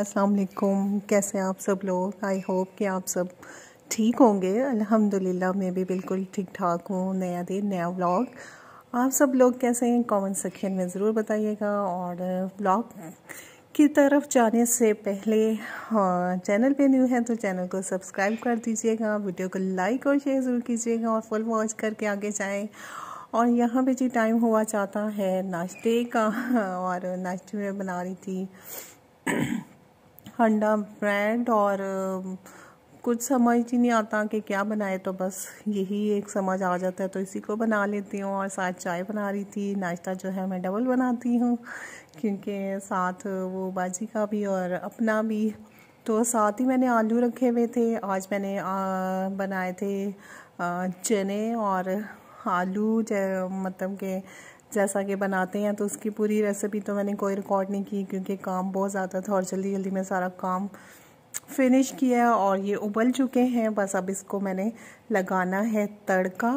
असलकुम कैसे आप सब लोग आई होप कि आप सब ठीक होंगे अल्हम्दुलिल्लाह मैं भी बिल्कुल ठीक ठाक हूँ नया दिन नया व्लॉग आप सब लोग कैसे हैं कमेंट सेक्शन में ज़रूर बताइएगा और व्लॉग की तरफ जाने से पहले चैनल हाँ, पे न्यू है तो चैनल को सब्सक्राइब कर दीजिएगा वीडियो को लाइक और शेयर ज़रूर कीजिएगा और फुल वॉच करके आगे जाएँ और यहाँ पे जी टाइम हुआ चाहता है नाश्ते का और नाश्ते में बना रही थी अंडा ब्रेड और कुछ समझ ही नहीं आता कि क्या बनाए तो बस यही एक समझ आ जाता है तो इसी को बना लेती हूँ और साथ चाय बना रही थी नाश्ता जो है मैं डबल बनाती हूँ क्योंकि साथ वो बाजी का भी और अपना भी तो साथ ही मैंने आलू रखे हुए थे आज मैंने बनाए थे चने और आलू मतलब के जैसा कि बनाते हैं तो उसकी पूरी रेसिपी तो मैंने कोई रिकॉर्ड नहीं की क्योंकि काम बहुत ज़्यादा था और जल्दी जल्दी मैं सारा काम फिनिश किया और ये उबल चुके हैं बस अब इसको मैंने लगाना है तड़का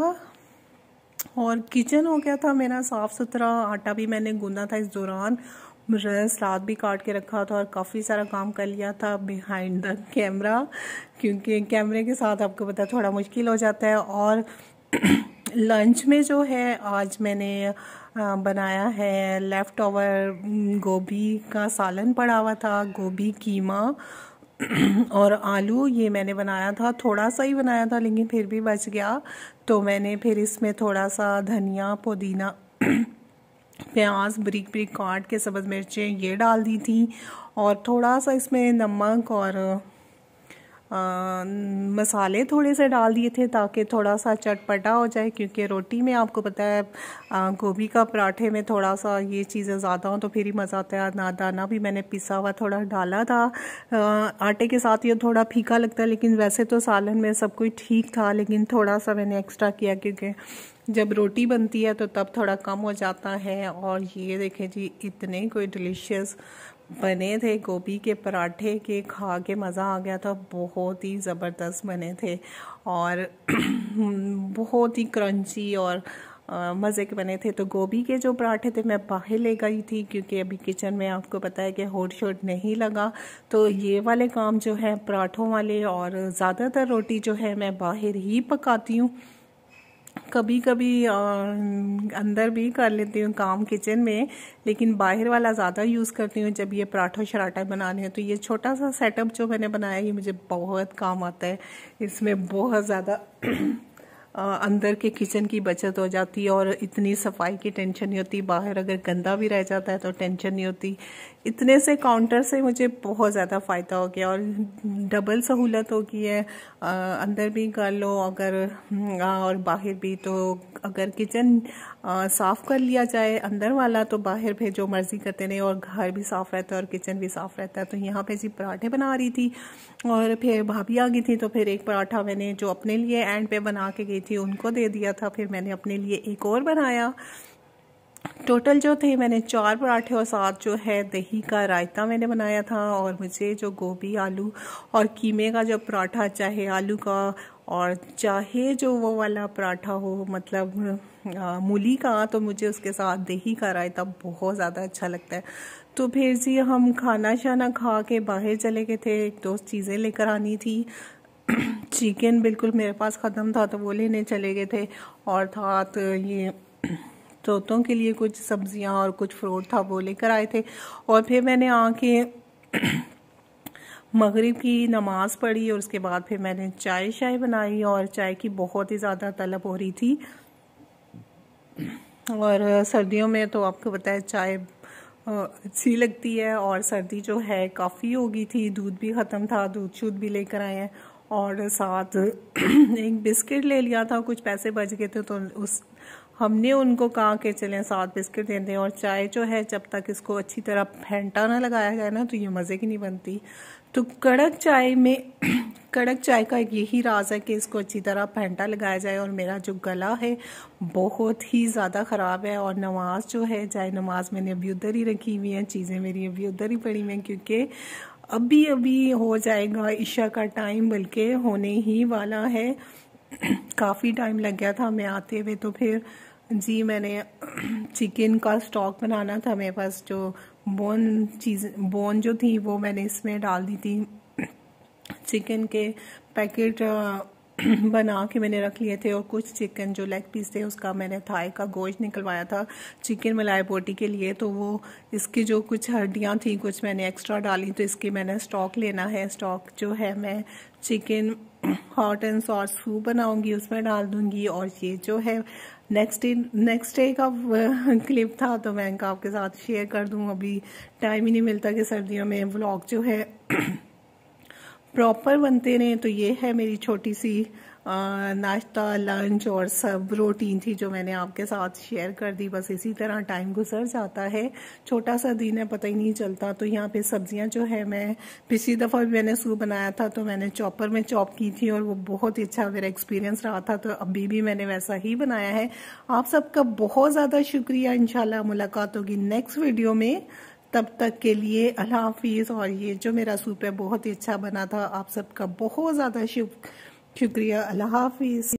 और किचन हो गया था मेरा साफ़ सुथरा आटा भी मैंने गूँधा था इस दौरान रस रात भी काट के रखा था और काफ़ी सारा काम कर लिया था बिहाइंड द कैमरा क्योंकि कैमरे के साथ आपको पता थोड़ा मुश्किल हो जाता है और लंच में जो है आज मैंने बनाया है लेफ़्ट ओवर गोभी का सालन पड़ा हुआ था गोभी कीमा और आलू ये मैंने बनाया था थोड़ा सा ही बनाया था लेकिन फिर भी बच गया तो मैंने फिर इसमें थोड़ा सा धनिया पुदीना प्याज बरीक बरीक काट के सब्ज़ मिर्चें ये डाल दी थी और थोड़ा सा इसमें नमक और मसाले थोड़े से डाल दिए थे ताकि थोड़ा सा चटपटा हो जाए क्योंकि रोटी में आपको पता है गोभी का पराठे में थोड़ा सा ये चीज़ें ज़्यादा हों तो फिर ही मज़ा आता है ना दाना भी मैंने पिसा हुआ थोड़ा डाला था आटे के साथ ये थोड़ा फीका लगता है लेकिन वैसे तो सालन में सब कुछ ठीक था लेकिन थोड़ा सा मैंने एक्स्ट्रा किया क्योंकि जब रोटी बनती है तो तब थोड़ा कम हो जाता है और ये देखें जी इतने कोई डिलीशियस बने थे गोभी के पराठे के खा के मज़ा आ गया था बहुत ही ज़बरदस्त बने थे और बहुत ही क्रंची और मज़े के बने थे तो गोभी के जो पराठे थे मैं बाहर ले गई थी क्योंकि अभी किचन में आपको पता है कि होट शोट नहीं लगा तो ये वाले काम जो है पराठों वाले और ज़्यादातर रोटी जो है मैं बाहर ही पकाती हूँ कभी कभी अंदर भी कर लेती हूँ काम किचन में लेकिन बाहर वाला ज़्यादा यूज़ करती हूँ जब ये पराठा शराठा बनाने हैं तो ये छोटा सा सेटअप जो मैंने बनाया ये मुझे बहुत काम आता है इसमें बहुत ज़्यादा अंदर के किचन की बचत हो जाती है और इतनी सफाई की टेंशन नहीं होती बाहर अगर गंदा भी रह जाता है तो टेंशन नहीं होती इतने से काउंटर से मुझे बहुत ज़्यादा फ़ायदा हो गया और डबल सहूलत हो गई है आ, अंदर भी कर लो अगर हम्म, आ, और बाहर भी तो अगर किचन साफ़ कर लिया जाए अंदर वाला तो बाहर जो मर्ज़ी करते रहे और घर भी साफ़ रहता है और किचन भी साफ़ रहता है तो यहाँ पे जी पराठे बना रही थी और फिर भाभी आ गई थी तो फिर एक पराठा मैंने जो अपने लिए एंड पे बना के गई थी उनको दे दिया था फिर मैंने अपने लिए एक और बनाया टोटल जो थे मैंने चार पराठे और साथ जो है दही का रायता मैंने बनाया था और मुझे जो गोभी आलू और कीमे का जो पराठा चाहे आलू का और चाहे जो वो वाला पराठा हो मतलब मूली का तो मुझे उसके साथ दही का रायता बहुत ज़्यादा अच्छा लगता है तो फिर जी हम खाना शाना खा के बाहर चले गए थे एक दो चीज़ें लेकर आनी थी चिकन बिल्कुल मेरे पास ख़त्म था तो वो लेने चले गए थे और था तो ये तोतों के लिए कुछ सब्जियां और कुछ फ्रूट था वो लेकर आए थे और फिर मैंने आके मगरिब की नमाज़ पढ़ी और उसके बाद फिर मैंने चाय शाय बनाई और चाय की बहुत ही ज़्यादा तलब हो रही थी और सर्दियों में तो आपको पता है चाय अच्छी लगती है और सर्दी जो है काफ़ी होगी थी दूध भी ख़त्म था दूध शूध भी लेकर आए हैं और साथ एक बिस्किट ले लिया था कुछ पैसे बच गए थे तो उस हमने उनको कहा कि चलें साथ बिस्किट दे दें और चाय जो है जब तक इसको अच्छी तरह फेंटा ना लगाया जाए ना तो ये मज़े की नहीं बनती तो कड़क चाय में कड़क चाय का एक यही राज है कि इसको अच्छी तरह फेंटा लगाया जाए और मेरा जो गला है बहुत ही ज़्यादा ख़राब है और नमाज जो है चाय नमाज मैंने अभी उधर ही रखी हुई है चीज़ें मेरी अभी उधर ही पड़ी हुई हैं क्योंकि अभी अभी हो जाएगा ईशा का टाइम बल्कि होने ही वाला है काफ़ी टाइम लग गया था हमें आते हुए तो फिर जी मैंने चिकन का स्टॉक बनाना था मेरे पास जो बोन चीज़ बोन जो थी वो मैंने इसमें डाल दी थी चिकन के पैकेट बना के मैंने रख लिए थे और कुछ चिकन जो लेग पीस थे उसका मैंने थाई का गोश्त निकलवाया था चिकन मलाई बोटी के लिए तो वो इसकी जो कुछ हड्डियाँ थी कुछ मैंने एक्स्ट्रा डाली तो इसकी मैंने स्टॉक लेना है स्टॉक जो है मैं chicken hot and sauce soup बनाऊंगी उसमें डाल दूंगी और ये जो है नेक्स्ट डे नेक्स्ट डे का क्लिप था तो मैं आपके साथ शेयर कर दूँ अभी टाइम ही नहीं मिलता कि सर्दियों में ब्लॉग जो है प्रॉपर बनते रहे तो ये है मेरी छोटी सी नाश्ता लंच और सब रोटीन थी जो मैंने आपके साथ शेयर कर दी बस इसी तरह टाइम गुजर जाता है छोटा सा दिन है पता ही नहीं चलता तो यहाँ पे सब्जियाँ जो है मैं पिछली दफ़ा भी मैंने सूप बनाया था तो मैंने चॉपर में चॉप की थी और वो बहुत ही अच्छा मेरा एक्सपीरियंस रहा था तो अभी भी मैंने वैसा ही बनाया है आप सबका बहुत ज़्यादा शुक्रिया इन मुलाकात होगी नेक्स्ट वीडियो में तब तक के लिए अल्लाह हाफिज़ और ये जो मेरा सूप है बहुत ही अच्छा बना था आप सबका बहुत ज़्यादा शुक्रिया अल्लाह हाफिज़